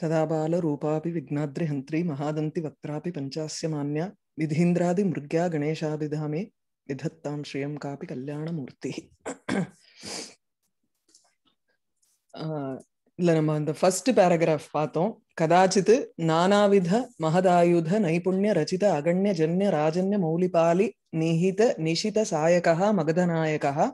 सदाबालरूपापि विघ्नाद्रिहन्त्री महादन्ति वक्त्रापि पञ्चास्य मान्या विधीन्द्रादिमृग्या गणेशाभिधामे विधत्तां श्रियं कापि கல்யாணமூர்த்தி இல்லை நம்ம அந்த ஃபர்ஸ்ட் பேராகிராஃப் பார்த்தோம் கதாச்சித்து நானாவித மகதாயுத நைபுண்ணிய ரச்சித அகண்ய ஜன்ய ராஜன்ய மௌலிபாலி நிஹித நிஷித சாயகா மகதநாயகா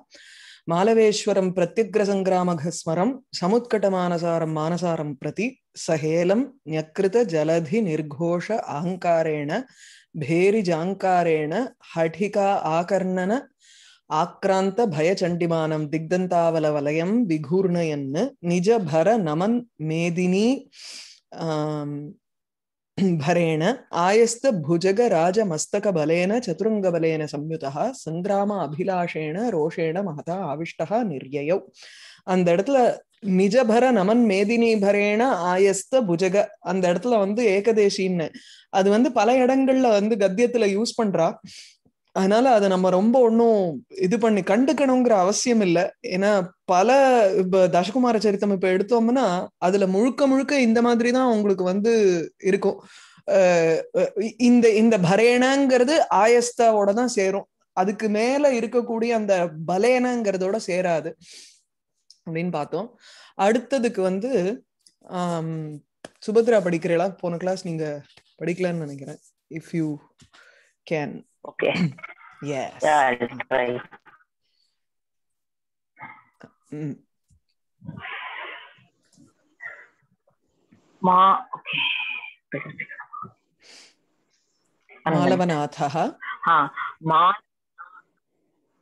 மாலவேஸ்வரம் பிரத்யக்ரசங்கிராமகஸ்மரம் சமுத்கட்டமானசாரம் மானசாரம் பிரதி സഹേലം ന്യകൃത ജലധി നിർഘോഷ അഹങ്കാരേണ ഭേരിജാങ്കാരേണ ഹഠിക ആകർണന ആക്രാന്ത ഭയചണ്ഡിമാനം ദിഗ്ധന്താവല വലയം വിഘൂർണയന് നിജഭര നമൻ മേദിനി ഭരേണ ആയസ്ത ഭുജഗ രാജമസ്തക ബലേന ചതുരംഗ ബലേന സംയുത സംഗ്രാമ അഭിലാഷേണ രോഷേണ മഹത ആവിഷ്ട നിർയയൗ அந்த இடத்துல நிஜபர நமன் மேதினி பரேண ஆயஸ்த புஜக அந்த இடத்துல வந்து ஏகதேசின்னு அது வந்து பல இடங்கள்ல வந்து கத்தியத்துல யூஸ் பண்றா அதனால அதை நம்ம ரொம்ப ஒன்றும் இது பண்ணி கண்டுக்கணுங்கிற அவசியம் இல்லை ஏன்னா பல இப்போ தசகுமார சரித்தம் இப்போ எடுத்தோம்னா அதுல முழுக்க முழுக்க இந்த மாதிரி தான் உங்களுக்கு வந்து இருக்கும் இந்த இந்த பரேனாங்கிறது ஆயஸ்தாவோட தான் சேரும் அதுக்கு மேல இருக்கக்கூடிய அந்த பலேனங்கிறதோட சேராது அப்படின்னு பார்த்தோம் அடுத்ததுக்கு வந்து சுபத்ரா படிக்கிறீங்களா போன கிளாஸ் நீங்க படிக்கலன்னு நினைக்கிறேன் if you can okay yes மா ஓகே மா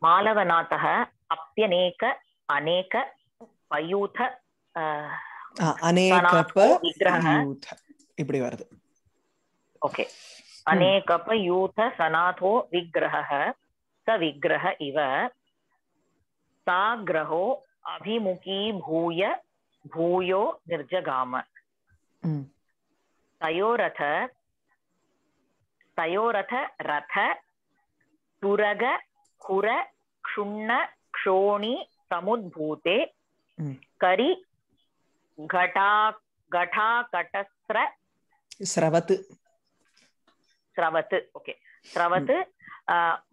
மாலவநாதः அப்பியநேக அநேக வயூத அநேகப்ப யூத இப்படி வருது ஓகே அநேகப்ப யூத சனாதோ விக்கிரக ச விக்கிரக இவ சாகிரகோ அபிமுகி பூய பூயோ நிர்ஜகாம தயோரத தயோரத ரத துரக குர க்ஷுண்ண க்ஷோணி சமுத்பூதே கரி கடா கடா கடஸ்ர ஸ்ரவத்து ஸ்ரவத்து ஓகே ஸ்ரவத்து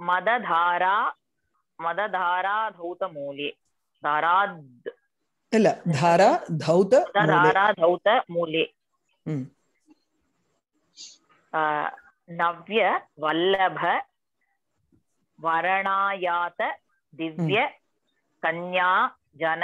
மததாரா மததாரா தௌத மூலே தாரா இல்ல தாரா தௌத தாரா தௌத மூலே நவ்ய வல்லப வரணாயாத திவ்ய கன்யா ஜன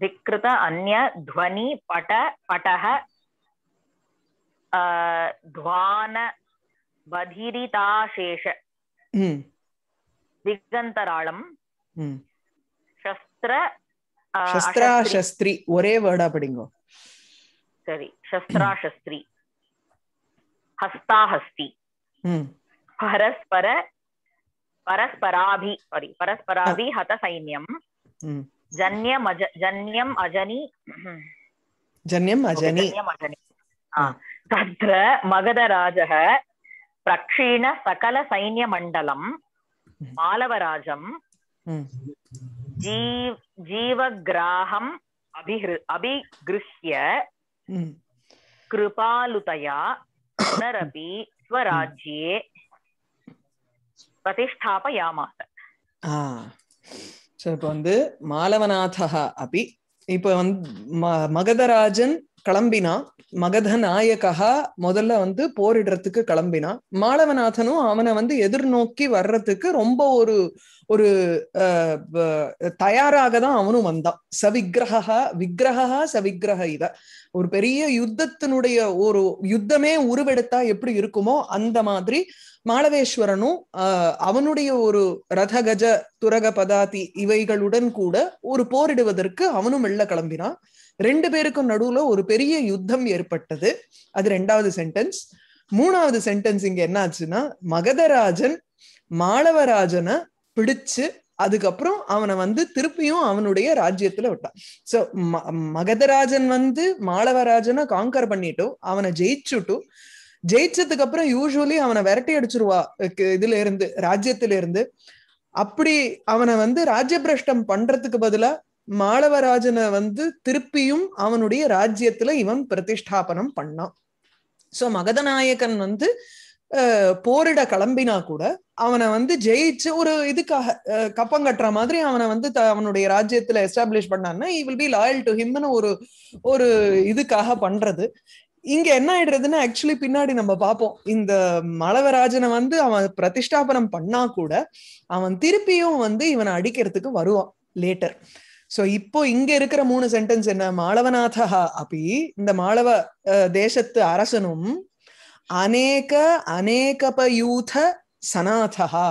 धिकृत अन्य ध्वनि पट पटः ध्वान बधिरिताशेष திகந்தராளம் சஸ்திர சஸ்திரா சஸ்திரி ஒரே வேர்டா படிங்க சரி சஸ்திரா சஸ்திரி ஹஸ்தா பரஸ்பர பரஸ்பராபி சாரி பரஸ்பராபி ஹத சைன்யம் ஜன்யம் அஜ ஜன்யம் அஜனி ஜன்யம் அஜனி தத்ர மகதராஜக பிரக்ஷீண சகல சைன்ய மண்டலம் மாலவராஜம் ஜீவ் ஜீவகிராகம் அபிகிரு कृपालुतया पुनरपि स्वराज्ये प्रतिष्ठापयामास சோ இப்போ வந்து மாலவநாதா அப்படி இப்ப வந்து ம மகதராஜன் கிளம்பினா மகத நாயகா முதல்ல வந்து போரிடுறதுக்கு கிளம்பினா மாலவநாதனும் அவனை வந்து எதிர்நோக்கி வர்றதுக்கு ரொம்ப ஒரு ஒரு தயாராக தான் அவனும் வந்தான் சவிக்கிரகா விக்கிரகா சவிக்கிரக இத ஒரு பெரிய யுத்தத்தினுடைய ஒரு யுத்தமே உருவெடுத்தா எப்படி இருக்குமோ அந்த மாதிரி மாளவேஸ்வரனும் அவனுடைய ஒரு ரதகஜ துரக பதாதி இவைகளுடன் கூட ஒரு போரிடுவதற்கு அவனும் வெள்ள கிளம்பினான் ரெண்டு பேருக்கும் நடுவுல ஒரு பெரிய யுத்தம் ஏற்பட்டது அது ரெண்டாவது சென்டென்ஸ் மூணாவது சென்டென்ஸ் இங்க என்ன ஆச்சுன்னா மகதராஜன் மாளவராஜனை பிடிச்சு அதுக்கப்புறம் அவனை வந்து திருப்பியும் அவனுடைய ராஜ்யத்துல விட்டான் சோ மகதராஜன் வந்து மாளவராஜனை காங்கர் பண்ணிட்டும் அவனை ஜெயிச்சுட்டும் ஜெயிச்சதுக்கு அப்புறம் யூஸ்வலி அவனை விரட்டி அடிச்சிருவா இதுல இருந்து ராஜ்யத்துல இருந்து அப்படி அவனை வந்து ராஜ்யபிரஷ்டம் பண்றதுக்கு பதிலா மாளவராஜனை வந்து திருப்பியும் அவனுடைய ராஜ்யத்துல இவன் பிரதிஷ்டாபனம் பண்ணான் சோ மகதநாயகன் வந்து போரிட கிளம்பினா கூட அவனை வந்து ஜெயிச்சு ஒரு இதுக்காக கப்பம் கட்டுற மாதிரி அவனை வந்து அவனுடைய ராஜ்யத்துல எஸ்டாப்ளிஷ் பண்ணான்னா he will be loyal to ஹிம்னு ஒரு ஒரு இதுக்காக பண்றது இங்க என்ன ஆயிடுறதுன்னா ஆக்சுவலி பின்னாடி நம்ம பார்ப்போம் இந்த மலவராஜனை வந்து அவன் பிரதிஷ்டாபனம் பண்ணா கூட அவன் திருப்பியும் வந்து இவனை அடிக்கிறதுக்கு வருவான் லேட்டர் சோ இப்போ இங்க இருக்கிற மூணு சென்டென்ஸ் என்ன மாளவநாதா அபி இந்த மாளவ தேசத்து அரசனும் அநேக யூத சனாதகா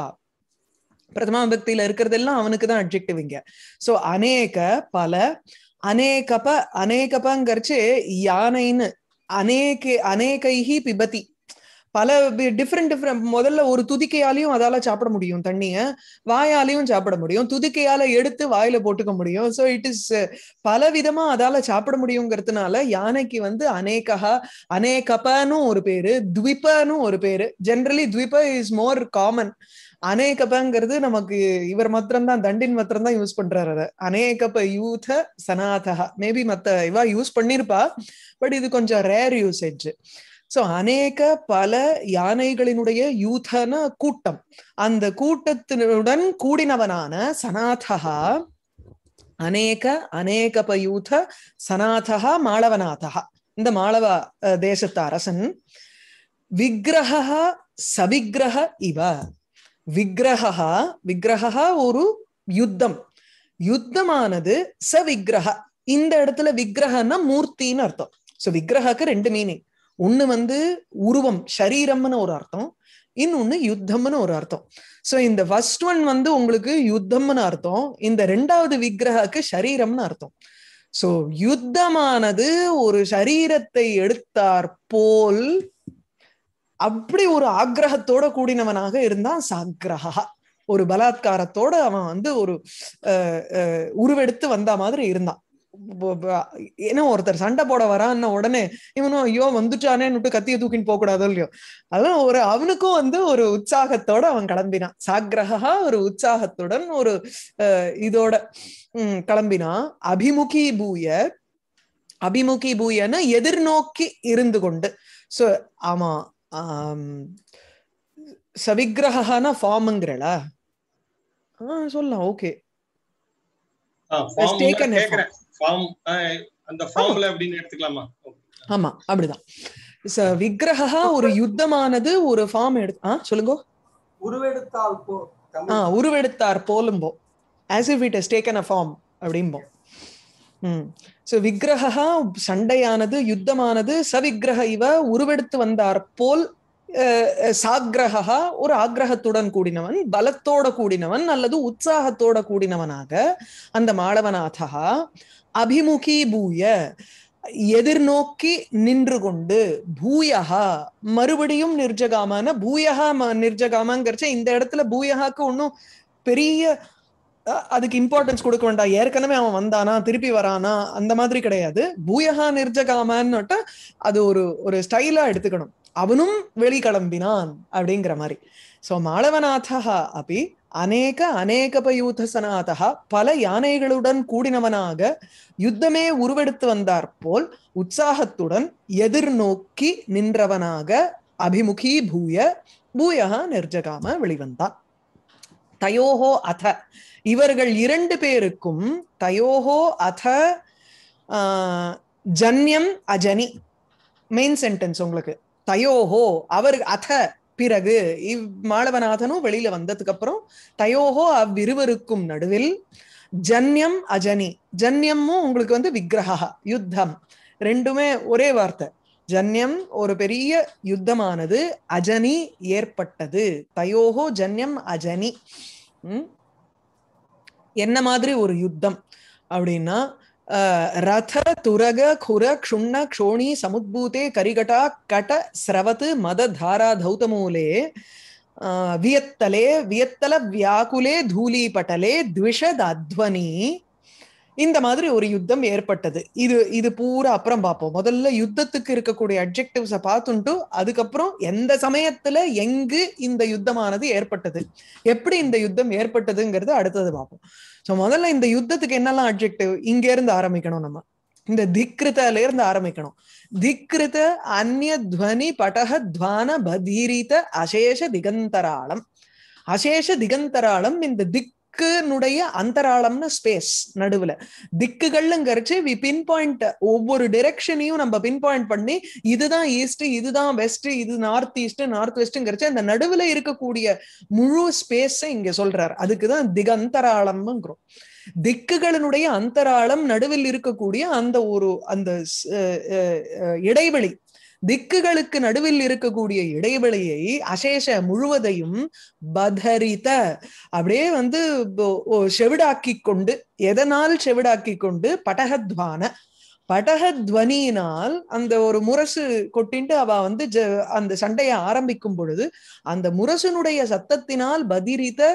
பிரதமா பக்தியில இருக்கிறதெல்லாம் அவனுக்கு தான் அப்ஜெக்டிவ் இங்க சோ அநேக பல அநேகப்ப அநேகப்பங்கரிச்சு யானைன்னு அநேக அநேகைஹி பிபதி பல டிஃப்ரெண்ட் டிஃப்ரெண்ட் முதல்ல ஒரு துதிக்கையாலையும் அதால சாப்பிட முடியும் தண்ணிய வாயாலையும் சாப்பிட முடியும் துதிக்கையால எடுத்து வாயில போட்டுக்க முடியும் சோ இட் இஸ் பல விதமா அதால சாப்பிட முடியுங்கிறதுனால யானைக்கு வந்து அநேகா அநேகப்பன்னு ஒரு பேரு துவிப்பன்னு ஒரு பேரு ஜென்ரலி துவிப இஸ் மோர் காமன் அநேகப்பங்கிறது நமக்கு இவர் மாத்திரம்தான் தண்டின் மாத்திரம்தான் யூஸ் பண்றாரு அதை அநேகப்ப யூத சனாதகா மேபி மத்த இவா யூஸ் பண்ணிருப்பா பட் இது கொஞ்சம் ரேர் யூசேஜ் சோ அநேக பல யானைகளினுடைய யூதன கூட்டம் அந்த கூட்டத்தினுடன் கூடினவனான சனாதகா அநேக அநேக பயூத சனாதகா மாளவநாதகா இந்த மாளவ தேசத்த அரசன் விக்கிரகா சவிக்கிரக இவ விக்கிரகா விக்கிரகா ஒரு யுத்தம் யுத்தமானது ச விக்கிரக இந்த இடத்துல விக்கிரகன்னா மூர்த்தின்னு அர்த்தம் சோ விக்கிரகக்கு ரெண்டு மீனிங் ஒண்ணு வந்து உருவம் ஷரீரம்னு ஒரு அர்த்தம் இன்னொன்னு யுத்தம்னு ஒரு அர்த்தம் சோ இந்த ஃபர்ஸ்ட் ஒன் வந்து உங்களுக்கு யுத்தம்னு அர்த்தம் இந்த ரெண்டாவது விக்கிரகாக்கு ஷரீரம்னு அர்த்தம் சோ யுத்தமானது ஒரு சரீரத்தை எடுத்தார் போல் அப்படி ஒரு ஆக்ரகத்தோட கூடினவனாக இருந்தான் சாக்ரஹா ஒரு பலாத்காரத்தோட அவன் வந்து ஒரு உருவெடுத்து வந்த மாதிரி இருந்தான் ஏன்னா ஒருத்தர் சண்டை போட வரான்னு உடனே இவனும் ஐயோ வந்துட்டானேன்னு கத்திய தூக்கின்னு போக கூடாதோ இல்லையோ அதான் ஒரு அவனுக்கும் வந்து ஒரு உற்சாகத்தோட அவன் கிளம்பினான் சாகிரகா ஒரு உற்சாகத்துடன் ஒரு இதோட உம் கிளம்பினான் அபிமுகி பூய அபிமுகி பூயன்னு எதிர்நோக்கி இருந்து கொண்டு சோ ஆமா சவிக்கிரகான ஃபார்ம்ங்கிறல ஆஹ் சொல்லலாம் ஓகே ஃபார்ம் அந்த ஃபார்முலா அப்படின்னு எடுத்துக்கலாமா ஆமா அப்படிதான் விக்கிரகா ஒரு யுத்தமானது ஒரு ஃபார்ம் எடுத்து ஆ சொல்லுங்க உருவெடுத்தால் போ ஆ உருவெடுத்தார் போலும்போ as if it is taken a form அப்படிம்போம் ம் ஸோ விக்கிரகா சண்டையானது யுத்தமானது சவிக்கிரக இவ உருவெடுத்து வந்தார் போல் சாக்ரகா ஒரு ஆக்ரகத்துடன் கூடினவன் பலத்தோட கூடினவன் அல்லது உற்சாகத்தோட கூடினவனாக அந்த அபிமுகி பூய எதிர்நோக்கி நின்று கொண்டு பூயகா மறுபடியும் நிர்ஜகாமான பூயகா நிர்ஜகாமாங்கிறச்ச இந்த இடத்துல பூயகாக்கு ஒன்றும் பெரிய அதுக்கு இம்பார்ட்டன்ஸ் கொடுக்க வேண்டாம் ஏற்கனவே அவன் வந்தானா திருப்பி வரானா அந்த மாதிரி கிடையாது பூயகா நிர்ஜகாமான்னு அது ஒரு ஒரு ஸ்டைலா எடுத்துக்கணும் அவனும் வெளி கிளம்பினான் அப்படிங்கிற மாதிரி ஸோ மாளவநாதா அப்படி அநேக பயூத சனாதா பல யானைகளுடன் கூடினவனாக யுத்தமே உருவெடுத்து வந்தார் போல் உற்சாகத்துடன் எதிர்நோக்கி நின்றவனாக அபிமுகி பூய பூயா நிர்ஜகாம வெளிவந்தான் தயோஹோ அத இவர்கள் இரண்டு பேருக்கும் தயோஹோ அத ஜன்யம் அஜனி மெயின் சென்டென்ஸ் உங்களுக்கு தயோஹோ அவர் அத பிறகு இவ் மாளவநாதனும் வெளியில வந்ததுக்கு அப்புறம் தயோஹோ அவ்விருவருக்கும் நடுவில் ஜன்யம் அஜனி ஜன்யமும் உங்களுக்கு வந்து விக்கிரகா யுத்தம் ரெண்டுமே ஒரே வார்த்தை ஜன்யம் ஒரு பெரிய யுத்தமானது அஜனி ஏற்பட்டது தயோகோ ஜன்யம் அஜனி என்ன மாதிரி ஒரு யுத்தம் அப்படின்னா ரத துரக குர க்ஷுண்ண க்ஷோணி சமுத்பூதே கரிகட்டா கட ஸ்ரவத் மத தாரா தௌதமூலே வியத்தலே வியத்தல வியாக்குலே தூலி தூலிபட்டலே த்விஷதத்வனி இந்த மாதிரி ஒரு யுத்தம் ஏற்பட்டது இது இது பூரா அப்புறம் பார்ப்போம் முதல்ல யுத்தத்துக்கு இருக்கக்கூடிய அப்ஜெக்டிவ்ஸை பார்த்துட்டு அதுக்கப்புறம் எந்த சமயத்துல எங்கு இந்த யுத்தமானது ஏற்பட்டது எப்படி இந்த யுத்தம் ஏற்பட்டதுங்கிறது அடுத்தது பார்ப்போம் ஸோ முதல்ல இந்த யுத்தத்துக்கு என்னெல்லாம் அப்ஜெக்டிவ் இங்க இருந்து ஆரம்பிக்கணும் நம்ம இந்த திக்ருத்தில இருந்து ஆரம்பிக்கணும் திக்ருத அந்நிய துவனி படக துவான பதீரித அசேஷ திகந்தராளம் அசேஷ திகந்தராளம் இந்த திக் திக்குனுடைய அந்தராளம்னு ஸ்பேஸ் நடுவுல திக்குகள்ங்கிறச்சு வி பின் பாயிண்ட் ஒவ்வொரு டிரெக்ஷனையும் நம்ம பின் பாயிண்ட் பண்ணி இதுதான் ஈஸ்ட் இதுதான் வெஸ்ட் இது நார்த் ஈஸ்ட் நார்த் வெஸ்ட்ங்கிறச்சு அந்த நடுவுல இருக்கக்கூடிய முழு ஸ்பேஸை இங்க சொல்றாரு அதுக்குதான் திகந்தராளம்ங்கிறோம் திக்குகளினுடைய அந்தராளம் நடுவில் இருக்கக்கூடிய அந்த ஒரு அந்த இடைவெளி திக்குகளுக்கு நடுவில் இருக்கக்கூடிய இடைவெளியை அசேஷ முழுவதையும் பதரித அப்படியே வந்து செவிடாக்கி கொண்டு எதனால் செவிடாக்கி கொண்டு பட்டகத்வான பட்டகத்வனியினால் அந்த ஒரு முரசு கொட்டின்ட்டு அவ வந்து ஜ அந்த சண்டையை ஆரம்பிக்கும் பொழுது அந்த முரசனுடைய சத்தத்தினால் பதிரித்த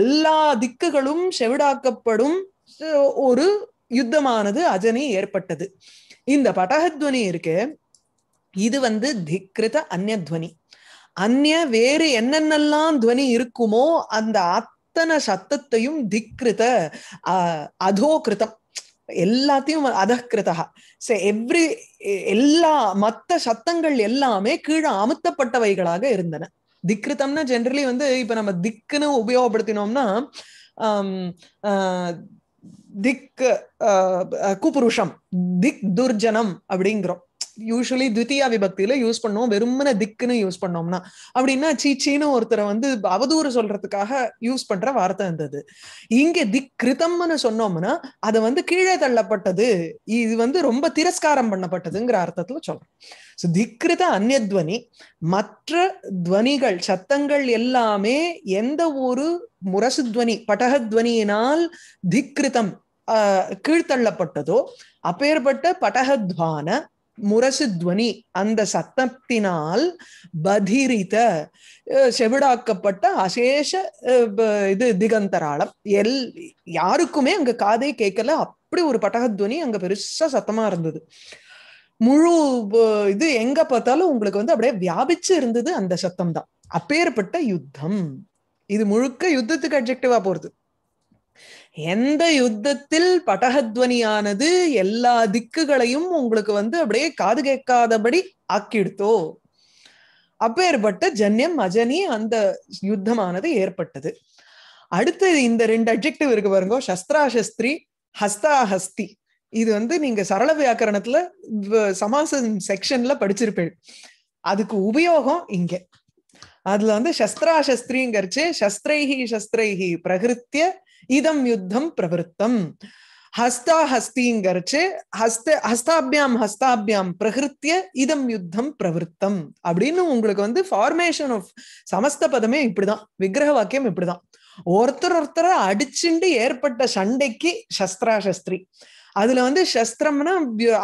எல்லா திக்குகளும் செவிடாக்கப்படும் ஒரு யுத்தமானது அஜனி ஏற்பட்டது இந்த பட்டகத்வனி இருக்கு இது வந்து திக்ருத அந்நத்வனி அந்நிய வேறு என்னென்னலாம் துவனி இருக்குமோ அந்த அத்தனை சத்தத்தையும் திக்ருத அதோகிருதம் எல்லாத்தையும் அதகிருதா சோ எவ்ரி எல்லா மத்த சத்தங்கள் எல்லாமே கீழே அமுத்தப்பட்டவைகளாக இருந்தன திக்ருதம்னா ஜென்ரலி வந்து இப்ப நம்ம திக்குன்னு உபயோகப்படுத்தினோம்னா திக் குபுருஷம் திக் துர்ஜனம் அப்படிங்கிறோம் யூஸ்வலி தித்தியா விபக்தியில யூஸ் பண்ணுவோம் வெறுமன திக்குன்னு யூஸ் பண்ணோம்னா அப்படின்னா சீச்சின்னு ஒருத்தரை வந்து அவதூறு சொல்றதுக்காக யூஸ் பண்ற வார்த்தை இருந்தது இங்க திக் கிருதம்னு சொன்னோம்னா அதை வந்து கீழே தள்ளப்பட்டது இது வந்து ரொம்ப திரஸ்காரம் பண்ணப்பட்டதுங்கிற அர்த்தத்துல சொல்றோம் ஸோ திக்ருத அந்நத்வனி மற்ற துவனிகள் சத்தங்கள் எல்லாமே எந்த ஒரு முரசு துவனி பட்டகத்வனியினால் திக்ருதம் கீழ்த்தள்ளப்பட்டதோ அப்பேற்பட்ட பட்டகத்வான முரசு துவனி அந்த சத்தத்தினால் பதிரித செவிடாக்கப்பட்ட அசேஷ இது திகந்தராளம் எல் யாருக்குமே அங்க காதே கேட்கல அப்படி ஒரு பட்டகத்வனி அங்க பெருசா சத்தமா இருந்தது முழு இது எங்க பார்த்தாலும் உங்களுக்கு வந்து அப்படியே வியாபிச்சு இருந்தது அந்த சத்தம் தான் அப்பேற்பட்ட யுத்தம் இது முழுக்க யுத்தத்துக்கு அப்ஜெக்டிவா போறது எந்த யுத்தத்தில் பட்டகத்வனியானது எல்லா திக்குகளையும் உங்களுக்கு வந்து அப்படியே காது கேட்காதபடி ஆக்கிடுத்தோ அப்பேற்பட்ட ஜன்யம் அஜனி அந்த யுத்தமானது ஏற்பட்டது அடுத்தது இந்த ரெண்டு அப்ஜெக்டிவ் இருக்கு பாருங்க சஸ்திராசஸ்திரி ஹஸ்தாஹஸ்தி இது வந்து நீங்க சரள வியாக்கரணத்துல சமாச செக்ஷன்ல படிச்சிருப்பேன் அதுக்கு உபயோகம் இங்க அதுல வந்து சஸ்திராசஸ்திரிங்கிறச்சு சஸ்திரைஹி சஸ்திரைஹி பிரகிருத்திய இதம் யுத்தம் பிரவருத்தம் ஹஸ்தா ஹஸ்திங்கரிச்சு ஹஸ்த ஹஸ்தாபியாம் ஹஸ்தாபியாம் பிரகிருத்திய இதம் யுத்தம் பிரவருத்தம் அப்படின்னு உங்களுக்கு வந்து ஃபார்மேஷன் ஆஃப் சமஸ்த பதமே இப்படிதான் விக்கிரக வாக்கியம் இப்படிதான் ஒருத்தர் ஒருத்தரை அடிச்சுண்டு ஏற்பட்ட சண்டைக்கு சஸ்திராசஸ்திரி அதுல வந்து சஸ்திரம்னா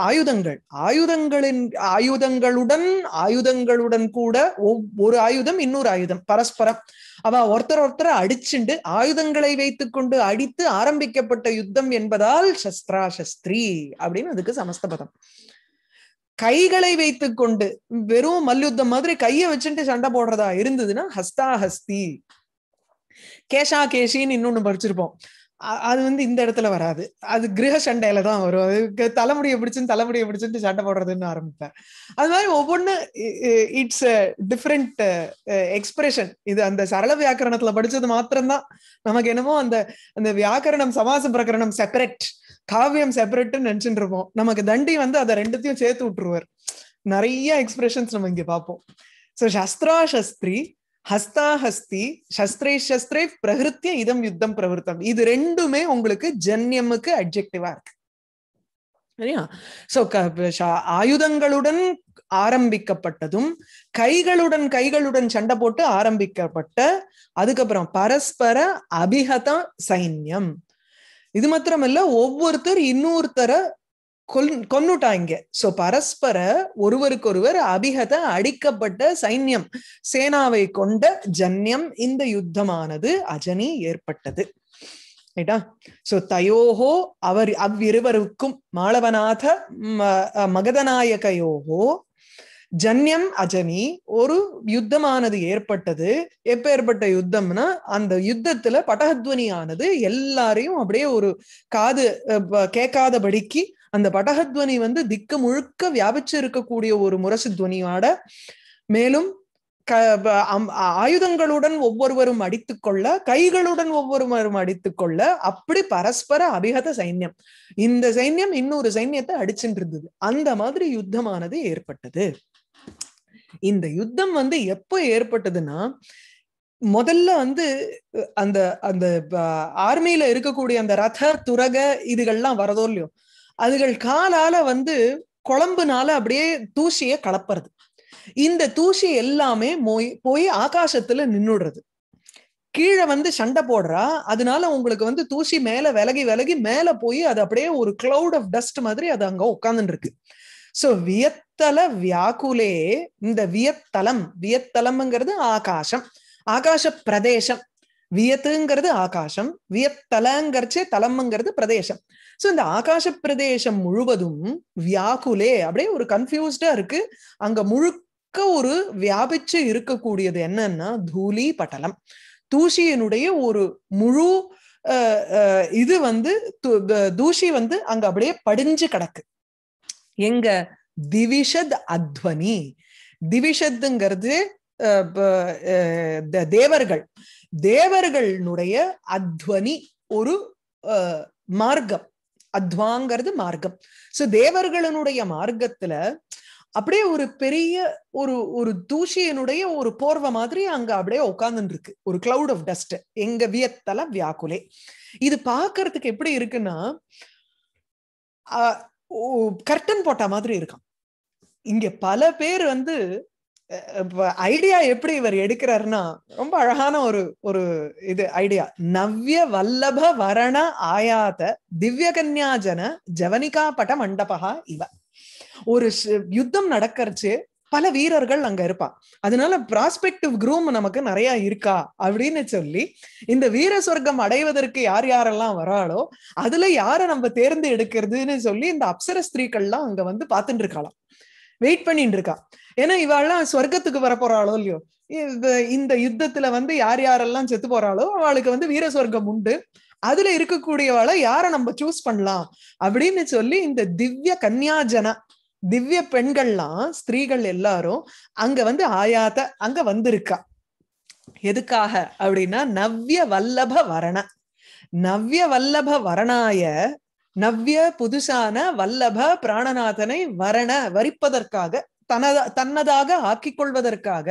ஆயுதங்கள் ஆயுதங்களின் ஆயுதங்களுடன் ஆயுதங்களுடன் கூட ஒரு ஆயுதம் இன்னொரு ஆயுதம் பரஸ்பரம் அவ ஒருத்தர் ஒருத்தர் அடிச்சுண்டு ஆயுதங்களை வைத்துக்கொண்டு அடித்து ஆரம்பிக்கப்பட்ட யுத்தம் என்பதால் சஸ்திரா சஸ்திரி அப்படின்னு அதுக்கு சமஸ்தபதம் கைகளை வைத்துக்கொண்டு வெறும் மல்யுத்தம் மாதிரி கையை வச்சுட்டு சண்டை போடுறதா இருந்ததுன்னா ஹஸ்தா ஹஸ்தி கேஷா கேஷின்னு இன்னொன்னு படிச்சிருப்போம் அது வந்து இந்த இடத்துல வராது அது கிரக சண்டையில தான் வரும் அதுக்கு தலைமுடியை பிடிச்சுன்னு தலைமுடியை பிடிச்சுட்டு சண்டை போடுறதுன்னு ஆரம்பிப்பேன் அது மாதிரி ஒவ்வொன்று இட்ஸ் டிஃப்ரெண்ட் எக்ஸ்பிரஷன் இது அந்த சரள வியாக்கரணத்துல படிச்சது மாத்திரம்தான் நமக்கு என்னமோ அந்த அந்த வியாக்கரணம் சமாச பிரகரணம் செப்பரேட் காவியம் செப்பரேட்னு நினைச்சுட்டு இருப்போம் நமக்கு தண்டி வந்து அதை ரெண்டுத்தையும் சேர்த்து விட்டுருவார் நிறைய எக்ஸ்பிரஷன்ஸ் நம்ம இங்க பார்ப்போம் ஸோ சஸ்திரா சஸ்திரி ஹஸ்தாஹஸ்தி சஸ்திரை சஸ்திரை பிரகிருத்திய இதம் யுத்தம் பிரவருத்தம் இது ரெண்டுமே உங்களுக்கு ஜன்யமுக்கு அப்ஜெக்டிவா இருக்கு சரியா சோ ஆயுதங்களுடன் ஆரம்பிக்கப்பட்டதும் கைகளுடன் கைகளுடன் சண்டை போட்டு ஆரம்பிக்கப்பட்ட அதுக்கப்புறம் பரஸ்பர அபிஹத சைன்யம் இது மாத்திரமல்ல ஒவ்வொருத்தர் இன்னொருத்தரை கொல் கொன்னுட்டாங்க சோ பரஸ்பர ஒருவருக்கொருவர் அபிகத அடிக்கப்பட்ட சைன்யம் சேனாவை கொண்ட ஜன்யம் இந்த யுத்தமானது அஜனி ஏற்பட்டது ரைட்டா சோ தயோகோ அவர் அவ்விருவருக்கும் மாளவநாத மகதநாயகையோகோ ஜன்யம் அஜனி ஒரு யுத்தமானது ஏற்பட்டது ஏற்பட்ட யுத்தம்னா அந்த யுத்தத்துல பட்டகத்வனியானது எல்லாரையும் அப்படியே ஒரு காது கேட்காதபடிக்கு அந்த படகத்வனி வந்து திக்கு முழுக்க வியாபிச்சு இருக்கக்கூடிய ஒரு முரசு துவனியோட மேலும் க ஆயுதங்களுடன் ஒவ்வொருவரும் அடித்துக்கொள்ள கைகளுடன் ஒவ்வொருவரும் அடித்துக்கொள்ள அப்படி பரஸ்பர அபிகத சைன்யம் இந்த சைன்யம் இன்னொரு சைன்யத்தை அடிச்சுட்டு இருந்தது அந்த மாதிரி யுத்தமானது ஏற்பட்டது இந்த யுத்தம் வந்து எப்போ ஏற்பட்டதுன்னா முதல்ல வந்து அந்த அந்த ஆர்மியில இருக்கக்கூடிய அந்த ரத துரக இதுகள்லாம் வரதோ இல்லையோ அதுகள் காலால வந்து குழம்புனால அப்படியே தூசிய கலப்புறது இந்த தூசி எல்லாமே மோய் போய் ஆகாசத்துல நின்னுடுறது கீழே வந்து சண்டை போடுறா அதனால உங்களுக்கு வந்து தூசி மேல விலகி விலகி மேல போய் அது அப்படியே ஒரு கிளவுட் ஆஃப் டஸ்ட் மாதிரி அது அங்க உட்காந்துட்டு இருக்கு சோ வியத்தல வியாக்குலே இந்த வியத்தலம் வியத்தலம்ங்கிறது ஆகாசம் ஆகாச பிரதேசம் வியத்துங்கிறது ஆகாசம் வியத்தலங்கிறச்சே தலம்ங்கிறது பிரதேசம் சோ இந்த ஆகாச பிரதேசம் முழுவதும் வியாக்குலே அப்படியே ஒரு கன்ஃபியூஸ்டா இருக்கு அங்க முழுக்க ஒரு வியாபிச்சு இருக்கக்கூடியது என்னன்னா தூலி பட்டலம் தூசியினுடைய ஒரு முழு இது வந்து தூஷி வந்து அங்க அப்படியே படிஞ்சு கிடக்கு எங்க திவிஷத் அத்வனி திவிஷத்துங்கிறது தேவர்கள் தேவர்களுடைய அத்வனி ஒரு மார்க்கம் அத்வாங்கிறது மார்க்கம் சோ தேவர்களுடைய மார்க்கத்துல அப்படியே ஒரு பெரிய ஒரு ஒரு தூசியனுடைய ஒரு போர்வை மாதிரி அங்க அப்படியே உட்காந்துட்டு இருக்கு ஒரு கிளவுட் ஆஃப் டஸ்ட் எங்க வியத்தல வியாக்குலே இது பாக்குறதுக்கு எப்படி இருக்குன்னா கர்டன் போட்ட மாதிரி இருக்கான் இங்க பல பேர் வந்து ஐடியா எப்படி இவர் எடுக்கிறாருன்னா ரொம்ப அழகான ஒரு ஒரு இது ஐடியா நவ்ய வல்லப வரண ஆயாத திவ்ய கன்யாஜன ஜவனிகா பட மண்டபா இவ ஒரு யுத்தம் நடக்கிறச்சு பல வீரர்கள் அங்க இருப்பா அதனால ப்ராஸ்பெக்டிவ் குரூம் நமக்கு நிறைய இருக்கா அப்படின்னு சொல்லி இந்த வீர சொர்க்கம் அடைவதற்கு யார் யாரெல்லாம் வராளோ அதுல யார நம்ம தேர்ந்து எடுக்கிறதுன்னு சொல்லி இந்த அப்சர ஸ்திரீகள்லாம் அங்க வந்து பாத்துட்டு இருக்கலாம் வெயிட் பண்ணிட்டு இருக்கா ஏன்னா இவாள்லாம் சொர்க்கத்துக்கு வர போறாளோ இல்லையோ இந்த யுத்தத்துல வந்து யார் யாரெல்லாம் செத்து போறாளோ அவளுக்கு வந்து வீர சொர்க்கம் உண்டு அதுல இருக்கக்கூடியவளை யாரை நம்ம சூஸ் பண்ணலாம் அப்படின்னு சொல்லி இந்த திவ்ய கன்னியாஜன திவ்ய பெண்கள்லாம் ஸ்திரீகள் எல்லாரும் அங்க வந்து ஆயாத்த அங்க வந்திருக்கா எதுக்காக அப்படின்னா நவ்ய வல்லப வரண நவ்ய வல்லப வரணாய நவ்ய புதுசான வல்லப பிராணநாதனை வரண வரிப்பதற்காக தனதா தன்னதாக ஆக்கிக் கொள்வதற்காக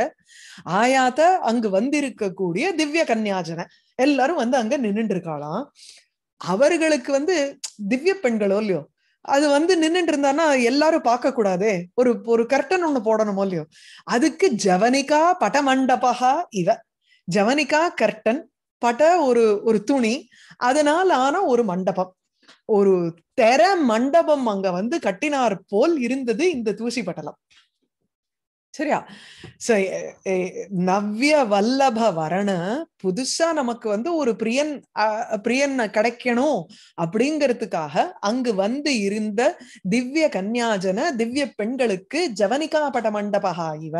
ஆயாத அங்கு வந்திருக்கக்கூடிய திவ்ய கன்யாஜனை எல்லாரும் வந்து அங்க நின்றுட்டு இருக்காளாம் அவர்களுக்கு வந்து திவ்ய பெண்களோ இல்லையோ அது வந்து நின்றுட்டு இருந்தானா எல்லாரும் பார்க்க கூடாதே ஒரு ஒரு கர்டன் ஒண்ணு போடணுமோ இல்லையோ அதுக்கு ஜவனிகா பட்டமண்டபகா இவ ஜவனிகா கர்டன் பட ஒரு ஒரு துணி அதனால ஆன ஒரு மண்டபம் ஒரு தெர மண்டபம் அங்க வந்து கட்டினார் போல் இருந்தது இந்த தூசி பட்டலம் சரியா நவ்ய வல்லப வரண புதுசா நமக்கு வந்து ஒரு பிரியன் பிரியன் கிடைக்கணும் அப்படிங்கிறதுக்காக அங்கு வந்து இருந்த திவ்ய கன்யாஜன திவ்ய பெண்களுக்கு ஜவனிகா பட மண்டபாக இவ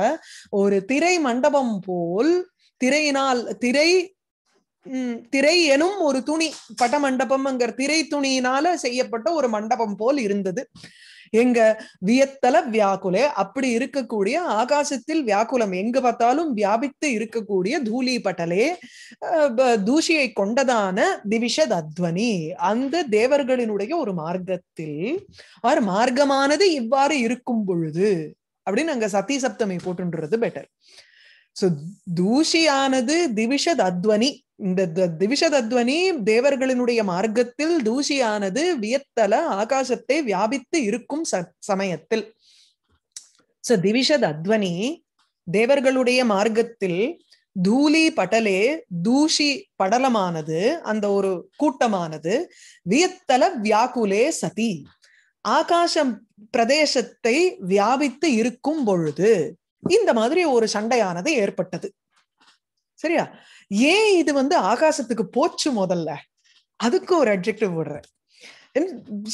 ஒரு திரை மண்டபம் போல் திரையினால் திரை திரை எனும் ஒரு துணி பட்ட மண்டபம்ங்கிற திரை துணியினால செய்யப்பட்ட ஒரு மண்டபம் போல் இருந்தது எங்க வியத்தல வியாக்குலே அப்படி இருக்கக்கூடிய ஆகாசத்தில் வியாக்குலம் எங்க பார்த்தாலும் வியாபித்து இருக்கக்கூடிய தூலி பட்டலே தூஷியை கொண்டதான திவிஷத் அத்வனி அந்த தேவர்களினுடைய ஒரு மார்க்கத்தில் அவர் மார்க்கமானது இவ்வாறு இருக்கும் பொழுது அப்படின்னு அங்க சப்தமி போட்டுன்றது பெட்டர் சோ தூஷியானது திவிஷத் அத்வனி இந்த திவிஷதத்வனி தேவர்களினுடைய மார்க்கத்தில் தூசியானது வியத்தல ஆகாசத்தை வியாபித்து இருக்கும் சமயத்தில் சோ திவிஷதத்வனி தேவர்களுடைய மார்க்கத்தில் தூலி படலே தூஷி படலமானது அந்த ஒரு கூட்டமானது வியத்தல வியாக்குலே சதி ஆகாசம் பிரதேசத்தை வியாபித்து இருக்கும் பொழுது இந்த மாதிரி ஒரு சண்டையானது ஏற்பட்டது சரியா ஏன் இது வந்து ஆகாசத்துக்கு போச்சு முதல்ல அதுக்கு ஒரு அப்ஜெக்டிவ் போடுறேன்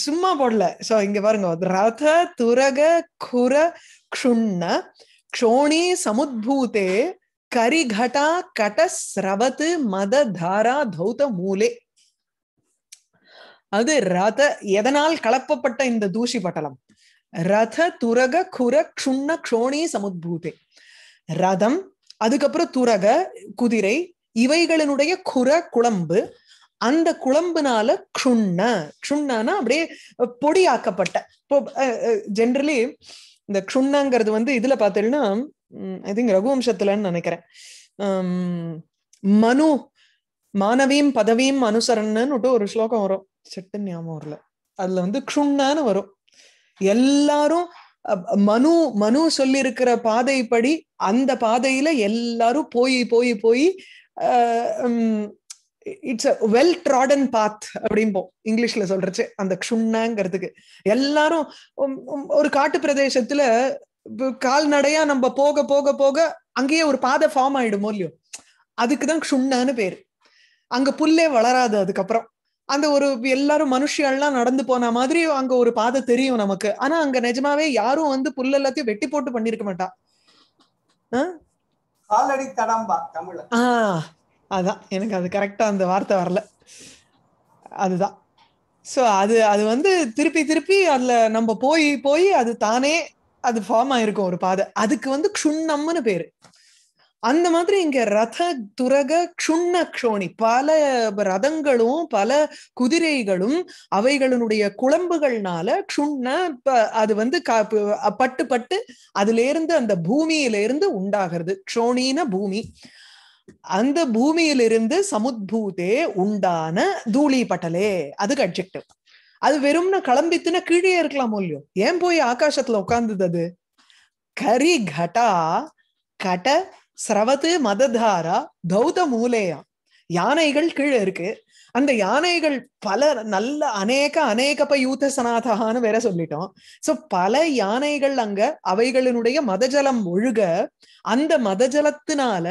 சும்மா போடல சோ இங்க பாருங்க ரத துரக குர க்ஷுண்ண க்ஷோணி சமுத்பூதே கரிகட்டா கட சிரவத்து மத தாரா தௌத மூலே அது ரத எதனால் கலப்பப்பட்ட இந்த தூசி பட்டலம் ரத துரக குர க்ஷுண்ண க்ஷோணி சமுத்பூதே ரதம் அதுக்கப்புறம் துரக குதிரை இவைகளினுடைய குற குழம்பு அந்த குழம்புனால க்ஷுண்ண க்ஷுண்ணானா அப்படியே பொடியாக்கப்பட்ட இப்போ ஜென்ரலி இந்த க்ஷுண்ணங்கிறது வந்து இதுல பார்த்தீங்கன்னா ஐ திங்க் ரகுவம்சத்துலன்னு நினைக்கிறேன் மனு மாணவியும் பதவியும் அனுசரணுன்னுட்டு ஒரு ஸ்லோகம் வரும் செட்டு ஞாபகம் வரல அதுல வந்து க்ஷுண்ணான்னு வரும் எல்லாரும் மனு மனு சொல்லியிருக்கிற பாதைப்படி அந்த பாதையில எல்லாரும் போய் போய் போய் it's a well trodden path அப்படிம்போம் இங்கிலீஷ்ல சொல்றச்சு அந்த க்ஷுண்ணங்கிறதுக்கு எல்லாரும் ஒரு காட்டு பிரதேசத்துல கால்நடையா நம்ம போக போக போக அங்கேயே ஒரு பாதை ஃபார்ம் ஆயிடுமோ இல்லையோ அதுக்குதான் க்ஷுண்ணான்னு பேரு அங்க புல்லே வளராது அதுக்கப்புறம் அந்த ஒரு எல்லாரும் மனுஷியெல்லாம் நடந்து போன மாதிரி அங்க ஒரு பாதை தெரியும் நமக்கு ஆனா அங்க நிஜமாவே யாரும் வந்து புல் எல்லாத்தையும் வெட்டி போட்டு பண்ணிருக்க மாட்டா காலடி தடம்பா தமிழ் அதான் எனக்கு அது கரெக்டா அந்த வார்த்தை வரல அதுதான் ஸோ அது அது வந்து திருப்பி திருப்பி அதுல நம்ம போய் போய் அது தானே அது ஃபார்ம் ஆயிருக்கும் ஒரு பாதை அதுக்கு வந்து க்ஷுண்ணம்னு பேரு அந்த மாதிரி இங்க ரத துரக க்ஷுண்ண க்ஷோணி பல ரதங்களும் பல குதிரைகளும் அவைகளினுடைய குழம்புகள்னால க்ஷுண்ண அது வந்து பட்டு பட்டு அதுல இருந்து அந்த பூமியில இருந்து உண்டாகிறது க்ஷோணின பூமி அந்த பூமியிலிருந்து சமுத்பூதே உண்டான தூளி பட்டலே அதுக்கு அட்ஜெக்டிவ் அது வெறும்னா கிளம்பித்துனா கீழே இருக்கலாம் இல்லையோ ஏன் போய் ஆகாசத்துல உட்கார்ந்தது அது கரி கட்டா கட சிரவது மததாரா தௌத மூலேயா யானைகள் கீழே இருக்கு அந்த யானைகள் பல நல்ல அநேக அநேக யூத்த சனாதகான்னு வேற சொல்லிட்டோம் சோ பல யானைகள் அங்க அவைகளினுடைய மதஜலம் ஒழுக அந்த மதஜலத்தினால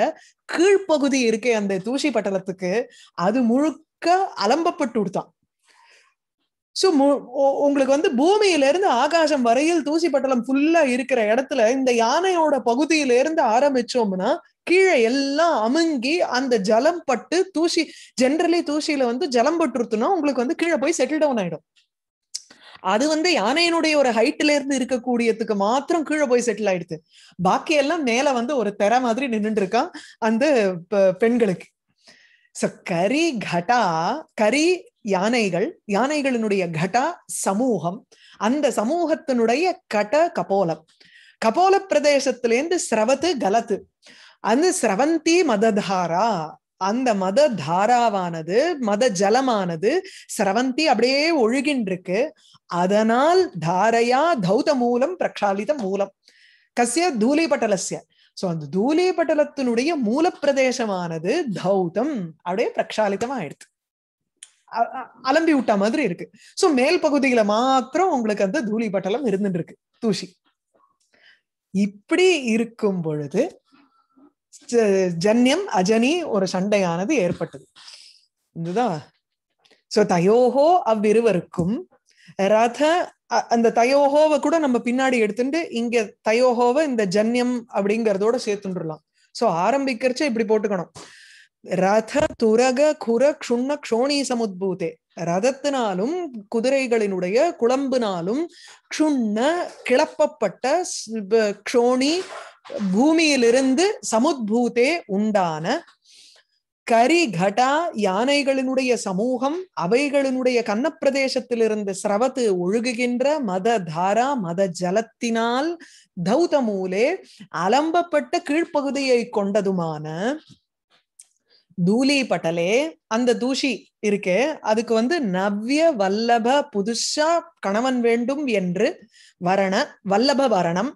கீழ்ப்பகுதி இருக்கே அந்த தூசி பட்டலத்துக்கு அது முழுக்க அலம்பப்பட்டு விடுத்தான் சோ உங்களுக்கு வந்து பூமியில இருந்து ஆகாசம் வரையில் தூசி பட்டலம் ஃபுல்லா இருக்கிற இடத்துல இந்த யானையோட பகுதியில இருந்து ஆரம்பிச்சோம்னா கீழே எல்லாம் அமுங்கி அந்த ஜலம் பட்டு தூசி ஜென்ரலி தூசியில வந்து ஜலம் பட்டுருத்துனா உங்களுக்கு வந்து கீழே போய் செட்டில் டவுன் ஆயிடும் அது வந்து யானையினுடைய ஒரு ஹைட்ல இருந்து இருக்கக்கூடியதுக்கு மாத்திரம் கீழே போய் செட்டில் ஆயிடுது பாக்கி எல்லாம் மேல வந்து ஒரு தெர மாதிரி நின்றுட்டு இருக்கான் அந்த பெண்களுக்கு சோ கரி கட்டா கரி யானைகள் யானைகளினுடைய கட சமூகம் அந்த சமூகத்தினுடைய கட கபோலம் கபோல பிரதேசத்திலேருந்து சிரவத்து கலத்து அந்த சிரவந்தி மததாரா அந்த மத தாராவானது மத ஜலமானது சிரவந்தி அப்படியே ஒழுகின்றிருக்கு அதனால் தாரையா தௌத மூலம் பிரக்ஷாலித மூலம் கசிய பட்டலசிய சோ அந்த பட்டலத்தினுடைய மூல பிரதேசமானது தௌதம் அப்படியே பிரக்ஷாலிதம் ஆயிடுது அலம்பி விட்ட மாதிரி இருக்கு ஸோ மேல் பகுதியில மாத்திரம் உங்களுக்கு அந்த தூளி பட்டலம் இருந்துட்டு இருக்கு தூசி இப்படி இருக்கும் பொழுது ஜன்யம் அஜனி ஒரு சண்டையானது ஏற்பட்டது இதுதான் சோ தயோகோ அவ்விருவருக்கும் ரத அந்த தயோகோவை கூட நம்ம பின்னாடி எடுத்துட்டு இங்க தயோகோவை இந்த ஜன்யம் அப்படிங்கறதோட சேர்த்துட்டுலாம் சோ ஆரம்பிக்கிறச்ச இப்படி போட்டுக்கணும் ரத துரக குர க்ஷுண்ண க்ஷோணி சமுத்பூதே ரதத்தினாலும் குதிரைகளினுடைய குழம்புனாலும் க்ஷுண்ண கிளப்பப்பட்ட க்ஷோணி பூமியிலிருந்து சமுத்பூதே உண்டான கரிகடா யானைகளினுடைய சமூகம் அவைகளினுடைய கன்னப்பிரதேசத்திலிருந்து சிரவத்து ஒழுகுகின்ற மத தாரா மத ஜலத்தினால் தௌதமூலே அலம்பப்பட்ட கீழ்ப்பகுதியை கொண்டதுமான தூலி பட்டலே அந்த தூஷி இருக்கே அதுக்கு வந்து நவ்ய வல்லப புதுசா கணவன் வேண்டும் என்று வரண வல்லப வரணம்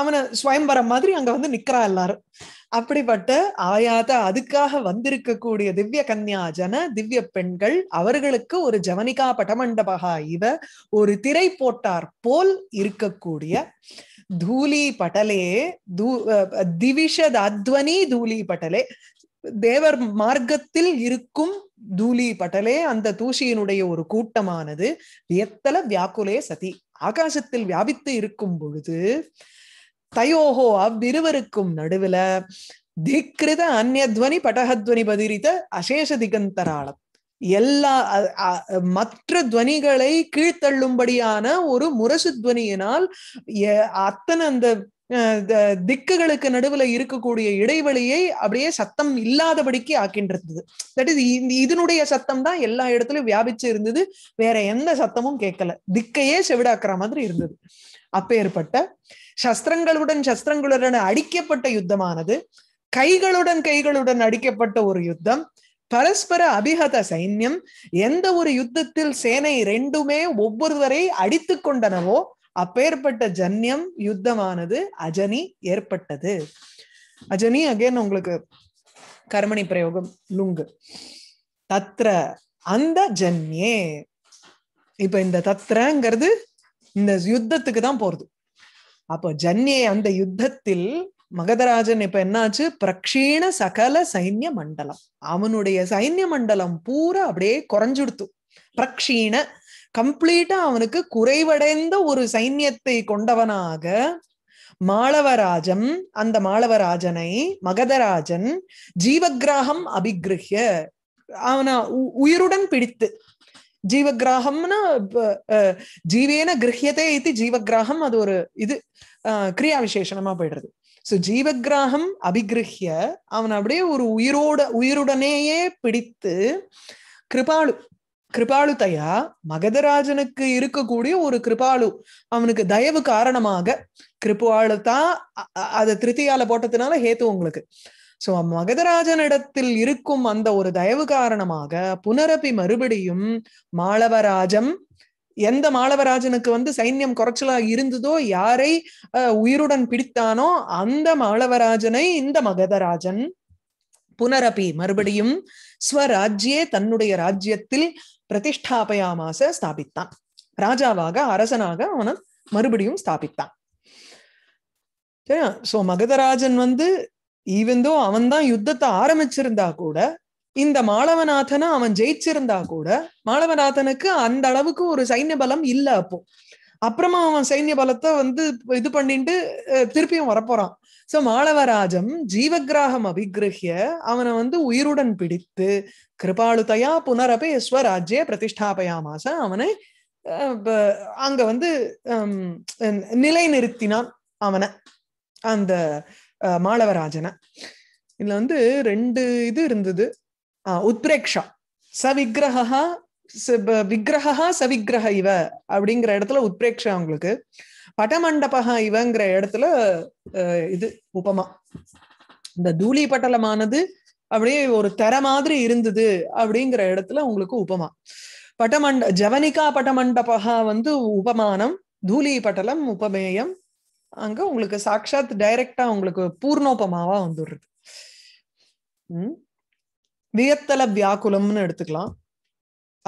அவனை ஸ்வயம்பரம் மாதிரி அங்க வந்து நிக்கிறா எல்லாரும் அப்படிப்பட்ட ஆயாத அதுக்காக வந்திருக்கக்கூடிய திவ்ய கன்யா ஜன திவ்ய பெண்கள் அவர்களுக்கு ஒரு ஜவனிகா பட்டமண்டபகா இவ ஒரு திரை போட்டார் போல் இருக்கக்கூடிய தூலி பட்டலே தூ திவிஷத் அத்வனி தூலி பட்டலே தேவர் மார்க்கத்தில் இருக்கும் தூலி பட்டலே அந்த தூசியினுடைய ஒரு கூட்டமானது வியத்தல வியாக்குலே சதி ஆகாசத்தில் வியாபித்து இருக்கும் பொழுது தயோகோ அவ்விருவருக்கும் நடுவுல திக்ரித அந்நத்வனி பட்டகத்வனி பதிரித அசேஷ திகந்தராளம் எல்லா மற்ற துவனிகளை கீழ்த்தள்ளும்படியான ஒரு முரசு துவனியினால் அத்தனை அந்த திக்குகளுக்கு நடுவுல இருக்கக்கூடிய இடைவெளியை அப்படியே சத்தம் இல்லாதபடிக்கு ஆக்கின்றது தட் இஸ் இதனுடைய சத்தம் தான் எல்லா இடத்துலயும் வியாபிச்சு இருந்தது வேற எந்த சத்தமும் கேட்கல திக்கையே செவிடாக்குற மாதிரி இருந்தது அப்பேற்பட்ட சஸ்திரங்களுடன் சஸ்திரங்களுடன் அடிக்கப்பட்ட யுத்தமானது கைகளுடன் கைகளுடன் அடிக்கப்பட்ட ஒரு யுத்தம் பரஸ்பர அபிஹத சைன்யம் எந்த ஒரு யுத்தத்தில் சேனை ரெண்டுமே ஒவ்வொருவரை அடித்து கொண்டனவோ அப்பேற்பட்ட ஜன்யம் யுத்தமானது அஜனி ஏற்பட்டது அஜனி அகேன் உங்களுக்கு கர்மணி பிரயோகம் லுங்கு தத்ர அந்த ஜன்யே இப்ப இந்த தத்ரங்கிறது இந்த யுத்தத்துக்கு தான் போறது அப்போ ஜன்யே அந்த யுத்தத்தில் மகதராஜன் இப்ப என்னாச்சு பிரக்ஷீண சகல சைன்ய மண்டலம் அவனுடைய சைன்ய மண்டலம் பூரா அப்படியே குறைஞ்சுடுத்து பிரக்ஷீண கம்ப்ளீட்டா அவனுக்கு குறைவடைந்த ஒரு சைன்யத்தை கொண்டவனாக மாளவராஜம் அந்த மாளவராஜனை மகதராஜன் ஜீவகிராகம் அபிகிரிய அவனை உயிருடன் பிடித்து ஜீவகிராகம்னா ஜீவேன கிரகியதே இது ஜீவகிராகம் அது ஒரு இது கிரியா விசேஷனமா போயிடுறது சோ ஜீவகிராகம் அபிகிருஹ்ய அவன் அப்படியே ஒரு உயிரோட உயிருடனேயே பிடித்து கிருபாலு தயா மகதராஜனுக்கு இருக்கக்கூடிய ஒரு கிருபாலு அவனுக்கு தயவு காரணமாக தான் அதை திருத்தியால போட்டதுனால ஹேத்து உங்களுக்கு சோ மகதராஜனிடத்தில் இருக்கும் அந்த ஒரு தயவு காரணமாக புனரபி மறுபடியும் மாளவராஜம் எந்த மாளவராஜனுக்கு வந்து சைன்யம் குறைச்சலா இருந்ததோ யாரை உயிருடன் பிடித்தானோ அந்த மாளவராஜனை இந்த மகதராஜன் புனரபி மறுபடியும் ஸ்வராஜ்யே தன்னுடைய ராஜ்யத்தில் பிரதிஷ்டாபயாமாச ஸ்தாபித்தான் ராஜாவாக அரசனாக அவன மறுபடியும் ஸ்தாபித்தான் சரியா சோ மகதராஜன் வந்து ஈவெந்தோ அவன் தான் யுத்தத்தை ஆரம்பிச்சிருந்தா கூட இந்த மாளவநாதனை அவன் ஜெயிச்சிருந்தா கூட மாளவநாதனுக்கு அந்த அளவுக்கு ஒரு சைன்ய பலம் இல்ல அப்போ அப்புறமா அவன் சைன்ய பலத்தை வந்து இது பண்ணிட்டு திருப்பியும் வரப்போறான் சோ மாளவராஜம் ஜீவகிராகம் அபிகிரகிய அவனை வந்து உயிருடன் பிடித்து கிருபாளுதையா புனரபி ஸ்வராஜ்ய பிரதிஷ்டாபயாமாச அவனை அங்க வந்து நிலை நிறுத்தினான் அவனை அந்த மாளவராஜனை இதுல வந்து ரெண்டு இது இருந்தது உத்பிரேக்ஷா சவிக்கிரகா விக்கிரகா சவிக்கிரக இவ அப்படிங்கிற இடத்துல உத்ரேக்ஷா அவங்களுக்கு படமண்டபகா இவங்கிற இடத்துல இது உபமா இந்த தூளி பட்டலமானது அப்படியே ஒரு தர மாதிரி இருந்தது அப்படிங்கிற இடத்துல உங்களுக்கு உபமா பட்டமண்ட ஜவனிகா பட்டமண்டபகா வந்து உபமானம் தூளி பட்டலம் உபமேயம் அங்க உங்களுக்கு சாட்சாத் டைரக்டா உங்களுக்கு பூர்ணோபமாவா வந்துடுறது உம் வியத்தல வியாக்குலம்னு எடுத்துக்கலாம்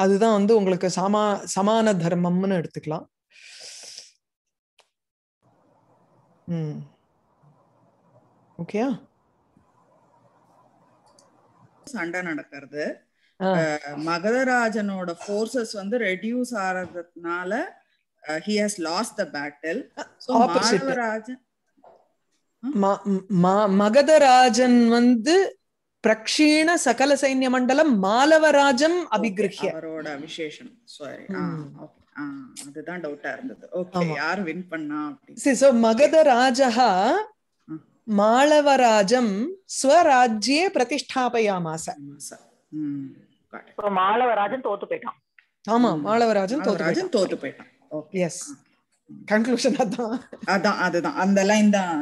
அதுதான் வந்து உங்களுக்கு சமா சமான தர்மம்னு எடுத்துக்கலாம் Mm. சண்டை நடக்கிறது மகதராஜனோட போர்சஸ் வந்து ரெடியூஸ் ஆறதுனால he has lost the battle மகதராஜன் வந்து பிரக்ஷீண சகல சைன்ய மண்டலம் மாலவராஜம் அபிகிருஹ்ய அவரோட விசேஷம் சாரி அதுதான் டவுட்டா இருந்தது ஓகே யார் வின் பண்ணா சரி சோ மகதராஜா மாளவராஜம் ஸ்வராஜ்யே பிரதிஷ்டாபயாமாச மாளவராஜன் தோத்து போயிட்டான் ஆமா மாளவராஜன் தோத்து தோத்து போயிட்டான் எஸ் கன்க்ளூஷன் அதான் அதான் அதுதான் அந்த லைன் தான்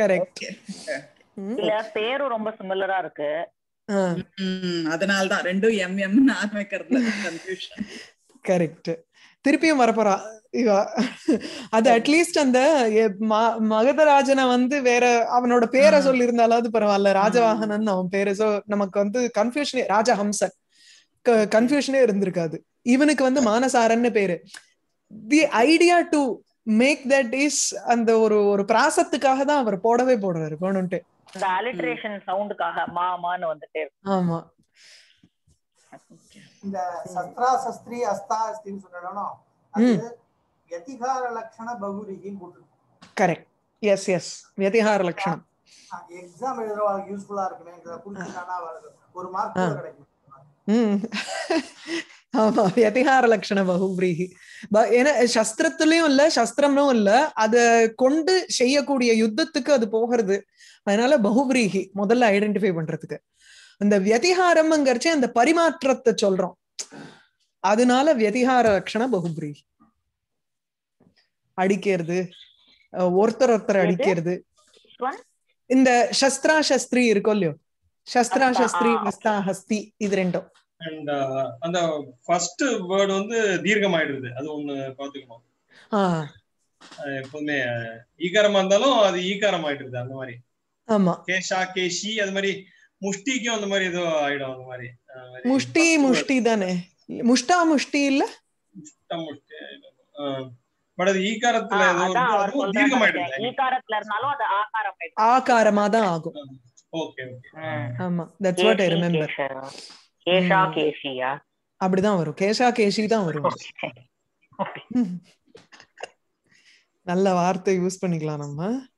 கரெக்ட் இல்ல பேரும் ரொம்ப சிமிலரா இருக்கு அதனால தான் ரெண்டும் எம் எம் ஆரம்பிக்கிறது கன்ஃபியூஷன் கரெக்ட் திருப்பியும் வரப்போறா இவா அது அட்லீஸ்ட் அந்த மகதராஜனை வந்து வேற அவனோட பேரை சொல்லி இருந்தாலாவது பரவாயில்ல ராஜவாகனன் அவன் பேரு சோ நமக்கு வந்து கன்ஃபியூஷனே ராஜஹம்சன் கன்ஃபியூஷனே இருந்திருக்காது இவனுக்கு வந்து மானசாரன்னு பேரு the idea to make that is அந்த ஒரு ஒரு பிராசத்துக்காக தான் அவர் போடவே போடுறாரு வேணும்ட்டு அந்த அலிட்ரேஷன் சவுண்டுக்காக மாமான்னு வந்துட்டே ஆமா இந்த சஸ்திரா சஸ்திரி அஸ்தா அஸ்தின்னு சொல்லணும் அது வியதிகார லட்சண பகுரிகின்னு கரெக்ட் எஸ் எஸ் வியதிகார லட்சணம் எக்ஸாம் எழுதுறவங்களுக்கு யூஸ்ஃபுல்லா இருக்குமே ஒரு மார்க் கிடைக்கும் ஆமா வியதிகார லட்சண பகுபிரீகி ஏன்னா சஸ்திரத்துலயும் இல்ல சஸ்திரமும் இல்ல அத கொண்டு செய்யக்கூடிய யுத்தத்துக்கு அது போகிறது அதனால பகுபிரீகி முதல்ல ஐடென்டிஃபை பண்றதுக்கு அந்த வியதிகாரம்ங்கிறச்சே அந்த பரிமாற்றத்தை சொல்றோம் அதனால வியதிகார லட்சண பகுபிரி அடிக்கிறது ஒருத்தர் ஒருத்தர் அடிக்கிறது இந்த சஸ்திரா சஸ்திரி இருக்கும் இல்லையோ சஸ்திரா சஸ்திரி ஹஸ்தா ஹஸ்தி இது ரெண்டும் uh, அந்த ஃபர்ஸ்ட் வேர்ட் வந்து தீர்க்கமாயிடுது அது ஒண்ணு பாத்துக்கணும் எப்பவுமே ஈகாரமா இருந்தாலும் அது ஈகாரம் ஆயிடுது அந்த மாதிரி கேஷா கேஷி அது மாதிரி முஷ்டிக்கும் அந்த மாதிரி ஏதோ ஆயிடும் அந்த மாதிரி முஷ்டி முஷ்டி தானே முஷ்டா முஷ்டி இல்ல முஷ்டா முஷ்டி பட் அது ஈகாரத்துல ஈகாரத்துல இருந்தாலும் அது ஆகாரம் ஆகாரமா தான் ஆகும் ஓகே ஆமா தட்ஸ் வாட் ஐ ரிமெம்பர் கேஷா கேசியா அப்படிதான் வரும் கேஷா கேஷி தான் வரும் நல்ல வார்த்தை யூஸ் பண்ணிக்கலாம் நம்ம